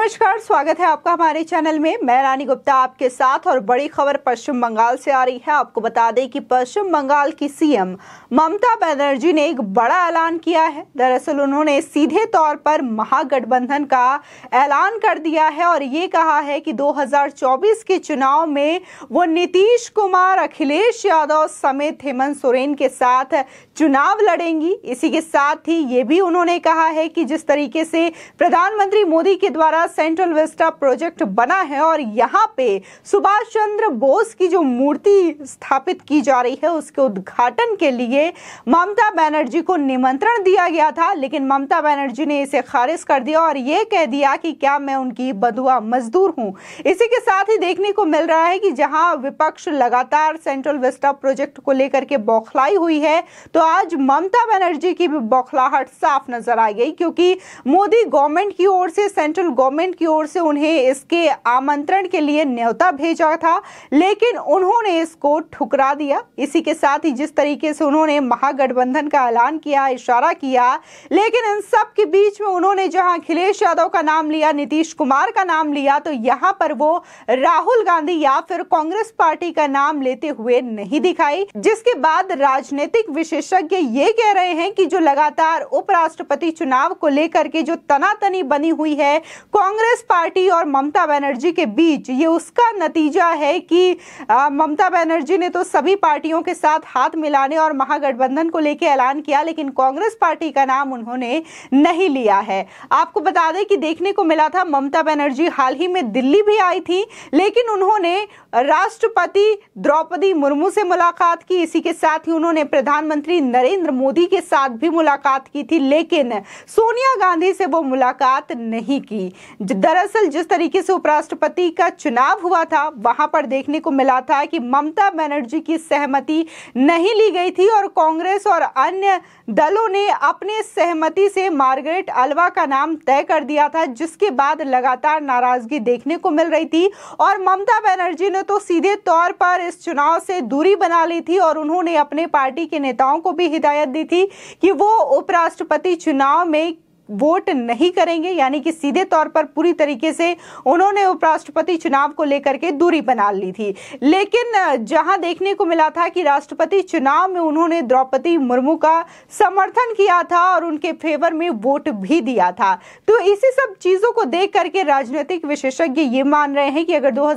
नमस्कार स्वागत है आपका हमारे चैनल में मैं रानी गुप्ता आपके साथ और बड़ी खबर पश्चिम बंगाल से आ रही है आपको बता दें कि पश्चिम बंगाल की सीएम ममता बनर्जी ने एक बड़ा ऐलान किया है दरअसल उन्होंने सीधे तौर पर महागठबंधन का ऐलान कर दिया है और ये कहा है कि 2024 के चुनाव में वो नीतीश कुमार अखिलेश यादव समेत हेमंत सोरेन के साथ चुनाव लड़ेंगी इसी के साथ ही ये भी उन्होंने कहा है कि जिस तरीके से प्रधानमंत्री मोदी के द्वारा सेंट्रल वेस्टा प्रोजेक्ट बना है और यहाँ पे सुभाष चंद्र बोस की जो मूर्ति स्थापित की जा रही है उसके उद्घाटन के लिए ममता बनर्जी को निमंत्रण दिया गया था लेकिन ममता बनर्जी ने इसे खारिज कर दिया और ये कह दिया कि क्या मैं उनकी बदुआ मजदूर हूँ इसी के साथ ही देखने को मिल रहा है कि जहाँ विपक्ष लगातार सेंट्रल वेस्टा प्रोजेक्ट को लेकर के बौखलाई हुई है तो आज ममता बनर्जी की भी बौखलाहट साफ नजर आ गई क्योंकि मोदी गवर्नमेंट की ओर से सेंट्रल गवर्नमेंट गवर्नमेंट की ओर से उन्हें इसके आमंत्रण के लिए न्यौता भेजा था लेकिन उन्होंने इसको ठुकरा दिया इसी के साथ ही जिस तरीके से उन्होंने महागठबंधन का ऐलान किया इशारा किया लेकिन इन सब के बीच में उन्होंने जहां अखिलेश यादव का नाम लिया नीतीश कुमार का नाम लिया तो यहाँ पर वो राहुल गांधी या फिर कांग्रेस पार्टी का नाम लेते हुए नहीं दिखाई जिसके बाद राजनीतिक विशेषज्ञ ये कह रहे हैं कि जो लगातार उपराष्ट्रपति चुनाव को लेकर के जो तनातनी बनी हुई है कांग्रेस पार्टी और ममता बनर्जी के बीच ये उसका नतीजा है कि ममता बनर्जी ने तो सभी पार्टियों के साथ हाथ मिलाने और महागठबंधन को लेकर ऐलान किया लेकिन कांग्रेस पार्टी का नाम उन्होंने नहीं लिया है आपको बता दें कि देखने को मिला था ममता बनर्जी हाल ही में दिल्ली भी आई थी लेकिन उन्होंने राष्ट्रपति द्रौपदी मुर्मू से मुलाकात की इसी के साथ ही उन्होंने प्रधानमंत्री नरेंद्र मोदी के साथ भी मुलाकात की थी लेकिन सोनिया गांधी से वो मुलाकात नहीं की दरअसल जिस तरीके से उपराष्ट्रपति का चुनाव हुआ था वहां पर देखने को मिला था कि ममता बनर्जी की सहमति नहीं ली गई थी और कांग्रेस और अन्य दलों ने अपने सहमति से मार्गरेट अल्वा का नाम तय कर दिया था जिसके बाद लगातार नाराजगी देखने को मिल रही थी और ममता बनर्जी ने तो सीधे तौर पर इस चुनाव से दूरी बना ली थी और उन्होंने अपने पार्टी के नेताओं को भी हिदायत दी थी कि वो उपराष्ट्रपति चुनाव में वोट नहीं करेंगे यानी कि सीधे तौर पर पूरी तरीके से उन्होंने उपराष्ट्रपति चुनाव को लेकर के दूरी बना ली थी लेकिन जहां देखने को मिला था कि राष्ट्रपति चुनाव में उन्होंने द्रौपदी मुर्मू का समर्थन किया था और उनके फेवर में वोट भी दिया था तो इसी सब चीज़ों को देख करके राजनीतिक विशेषज्ञ ये मान रहे हैं कि अगर दो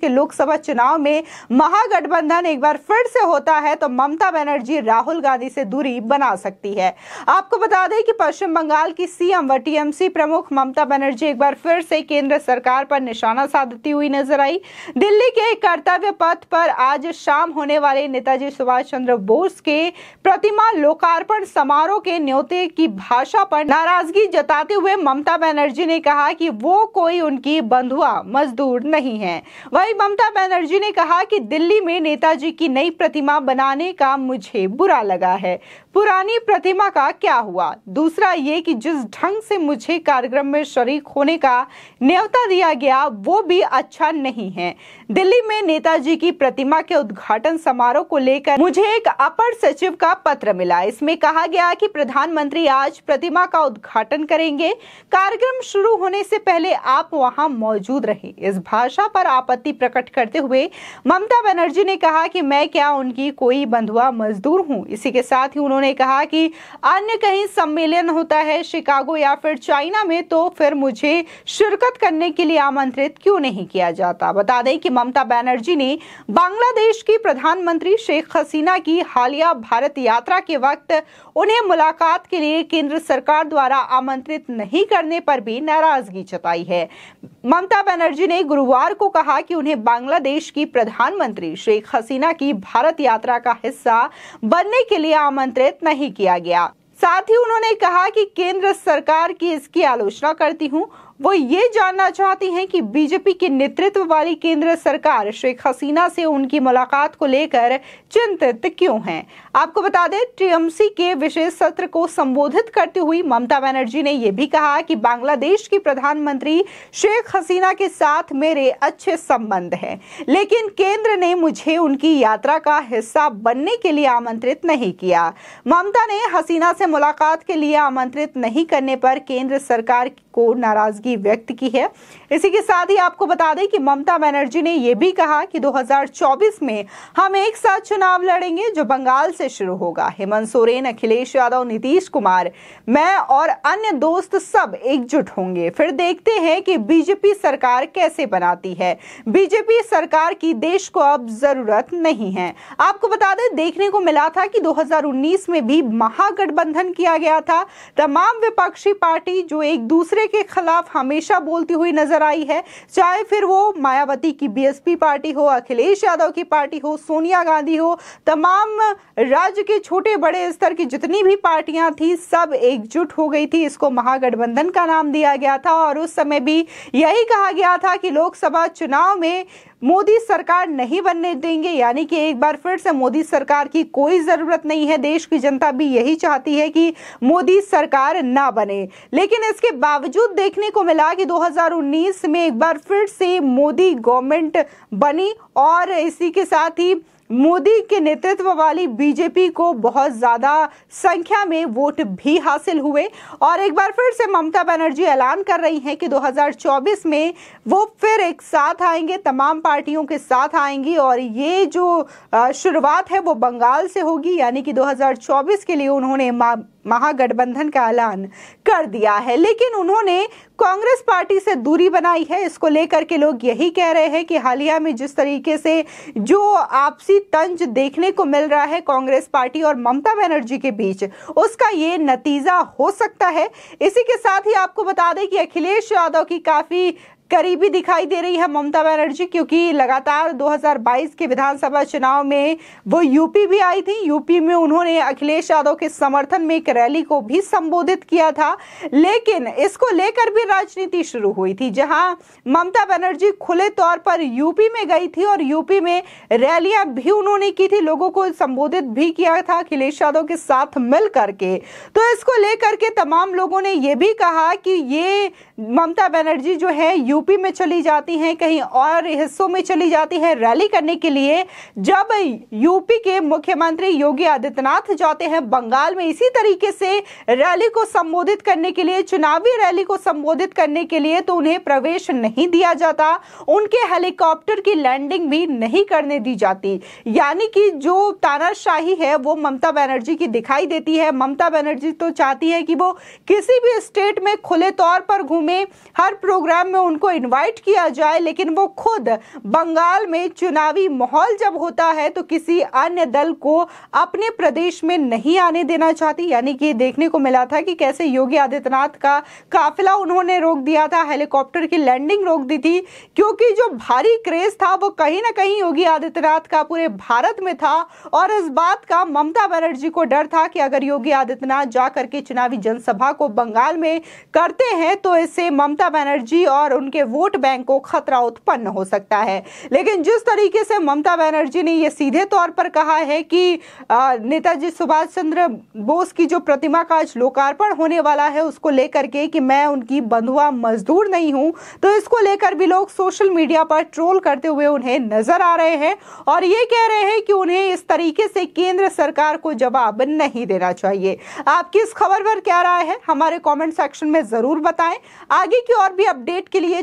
के लोकसभा चुनाव में महागठबंधन एक बार फिर से होता है तो ममता बनर्जी राहुल गांधी से दूरी बना सकती है आपको बता दें कि पश्चिम बंगाल की की सीएम व टीएमसी प्रमुख ममता बनर्जी एक बार फिर से केंद्र सरकार पर निशाना साधती हुई नजर आई दिल्ली के कर्तव्य पथ पर आज शाम होने वाले नेताजी सुभाष चंद्र बोस के प्रतिमा लोकार्पण समारोह के न्योते की भाषा पर नाराजगी जताते हुए ममता बनर्जी ने कहा कि वो कोई उनकी बंधुआ मजदूर नहीं है वही ममता बनर्जी ने कहा कि दिल्ली में नेताजी की नई प्रतिमा बनाने का मुझे बुरा लगा है पुरानी प्रतिमा का क्या हुआ दूसरा ये कि जिस ढंग से मुझे कार्यक्रम में शरीक होने का न्यौता दिया गया वो भी अच्छा नहीं है दिल्ली में नेताजी की प्रतिमा के उद्घाटन समारोह को लेकर मुझे एक अपर सचिव का पत्र मिला इसमें कहा गया कि प्रधानमंत्री आज प्रतिमा का उद्घाटन करेंगे कार्यक्रम शुरू होने से पहले आप वहाँ मौजूद रहे इस भाषा पर आपत्ति प्रकट करते हुए ममता बनर्जी ने कहा की मैं क्या उनकी कोई बंधुआ मजदूर हूँ इसी के साथ ही उन्होंने उन्होंने कहा कि अन्य कहीं सम्मेलन होता है शिकागो या फिर चाइना में तो फिर मुझे शिरकत करने के लिए आमंत्रित क्यों नहीं किया जाता बता दें कि ममता बनर्जी ने बांग्लादेश की प्रधानमंत्री शेख हसीना की हालिया भारत यात्रा के वक्त उन्हें मुलाकात के लिए केंद्र सरकार द्वारा आमंत्रित नहीं करने पर भी नाराजगी जताई है ममता बनर्जी ने गुरुवार को कहा कि उन्हें बांग्लादेश की प्रधानमंत्री शेख हसीना की भारत यात्रा का हिस्सा बनने के लिए आमंत्रित सम्मिलित नहीं किया गया साथ ही उन्होंने कहा कि केंद्र सरकार की इसकी आलोचना करती हूं वो ये जानना चाहती हैं कि बीजेपी के नेतृत्व वाली केंद्र सरकार शेख हसीना से उनकी मुलाकात को लेकर चिंतित क्यों हैं आपको बता दें टीएमसी के विशेष सत्र को संबोधित करते हुई ममता बनर्जी ने यह भी कहा कि बांग्लादेश की प्रधानमंत्री शेख हसीना के साथ मेरे अच्छे संबंध है लेकिन केंद्र ने मुझे उनकी यात्रा का हिस्सा बनने के लिए आमंत्रित नहीं किया ममता ने हसीना से मुलाकात के लिए आमंत्रित नहीं करने पर केंद्र सरकार को नाराजगी नाराजगी व्यक्त की है इसी के साथ ही आपको बता दें कि ममता बनर्जी ने यह भी कहा कि 2024 में हम एक साथ चुनाव लड़ेंगे जो बंगाल से शुरू होगा हेमंत सोरेन अखिलेश यादव नीतीश कुमार मैं और अन्य दोस्त सब एकजुट होंगे फिर देखते हैं कि बीजेपी सरकार कैसे बनाती है बीजेपी सरकार की देश को अब जरूरत नहीं है आपको बता दें देखने को मिला था कि 2019 में भी महागठबंधन किया गया था तमाम विपक्षी पार्टी जो एक दूसरे के खिलाफ हमेशा बोलती हुई नजर आई है चाहे फिर वो मायावती की बीएसपी पार्टी हो अखिलेश यादव की पार्टी हो सोनिया गांधी हो तमाम राज्य के छोटे बड़े स्तर की जितनी भी पार्टियां थी सब एकजुट हो गई थी इसको महागठबंधन का नाम दिया गया था और उस समय भी यही कहा गया था कि लोकसभा चुनाव में मोदी सरकार नहीं बनने देंगे यानी कि एक बार फिर से मोदी सरकार की कोई ज़रूरत नहीं है देश की जनता भी यही चाहती है कि मोदी सरकार ना बने लेकिन इसके बावजूद देखने को मिला कि 2019 में एक बार फिर से मोदी गवर्नमेंट बनी और इसी के साथ ही मोदी के नेतृत्व वाली बीजेपी को बहुत ज्यादा संख्या में वोट भी हासिल हुए और एक बार फिर से ममता बनर्जी ऐलान कर रही हैं कि 2024 में वो फिर एक साथ आएंगे तमाम पार्टियों के साथ आएंगी और ये जो शुरुआत है वो बंगाल से होगी यानी कि 2024 के लिए उन्होंने महागठबंधन का ऐलान कर दिया है लेकिन उन्होंने कांग्रेस पार्टी से दूरी बनाई है इसको लेकर के लोग यही कह रहे हैं कि हालिया में जिस तरीके से जो आपसी तंज देखने को मिल रहा है कांग्रेस पार्टी और ममता बनर्जी के बीच उसका ये नतीजा हो सकता है इसी के साथ ही आपको बता दें कि अखिलेश यादव की काफ़ी करीबी दिखाई दे रही है ममता बनर्जी क्योंकि लगातार 2022 के विधानसभा चुनाव में वो यूपी भी आई थी यूपी में उन्होंने अखिलेश यादव के समर्थन में एक रैली को भी संबोधित किया था लेकिन इसको लेकर भी राजनीति शुरू हुई थी जहां ममता बनर्जी खुले तौर पर यूपी में गई थी और यूपी में रैलियां भी उन्होंने की थी लोगों को संबोधित भी किया था अखिलेश यादव के साथ मिल करके तो इसको लेकर के तमाम लोगों ने ये भी कहा कि ये ममता बनर्जी जो है यूपी में चली जाती हैं कहीं और हिस्सों में चली जाती हैं रैली करने के लिए जब यूपी के मुख्यमंत्री योगी आदित्यनाथ जाते हैं बंगाल में इसी तरीके से रैली को संबोधित करने के लिए चुनावी रैली को संबोधित करने के लिए तो उन्हें प्रवेश नहीं दिया जाता उनके हेलीकॉप्टर की लैंडिंग भी नहीं करने दी जाती यानी कि जो तानाशाही है वो ममता बनर्जी की दिखाई देती है ममता बनर्जी तो चाहती है कि वो किसी भी स्टेट में खुले तौर पर घूमे हर प्रोग्राम में उनको को इनवाइट किया जाए लेकिन वो खुद बंगाल में चुनावी माहौल जब होता है तो किसी अन्य दल को अपने प्रदेश में नहीं आने देना चाहती यानी कि देखने को मिला था कि कैसे योगी आदित्यनाथ का काफिला उन्होंने रोक दिया था हेलीकॉप्टर की लैंडिंग रोक दी थी क्योंकि जो भारी क्रेज था वो कहीं ना कहीं योगी आदित्यनाथ का पूरे भारत में था और इस बात का ममता बनर्जी को डर था कि अगर योगी आदित्यनाथ जाकर के चुनावी जनसभा को बंगाल में करते हैं तो इससे ममता बनर्जी और उनके उनके वोट बैंक को खतरा उत्पन्न हो सकता है लेकिन जिस तरीके से ममता बनर्जी ने यह सीधे तौर पर कहा है कि नेताजी सुभाष चंद्र बोस की जो प्रतिमा का आज लोकार्पण होने वाला है उसको लेकर के कि मैं उनकी बंधुआ मजदूर नहीं हूं तो इसको लेकर भी लोग सोशल मीडिया पर ट्रोल करते हुए उन्हें नजर आ रहे हैं और ये कह रहे हैं कि उन्हें इस तरीके से केंद्र सरकार को जवाब नहीं देना चाहिए आपकी इस खबर पर क्या राय है हमारे कमेंट सेक्शन में ज़रूर बताएं आगे की और भी अपडेट के लिए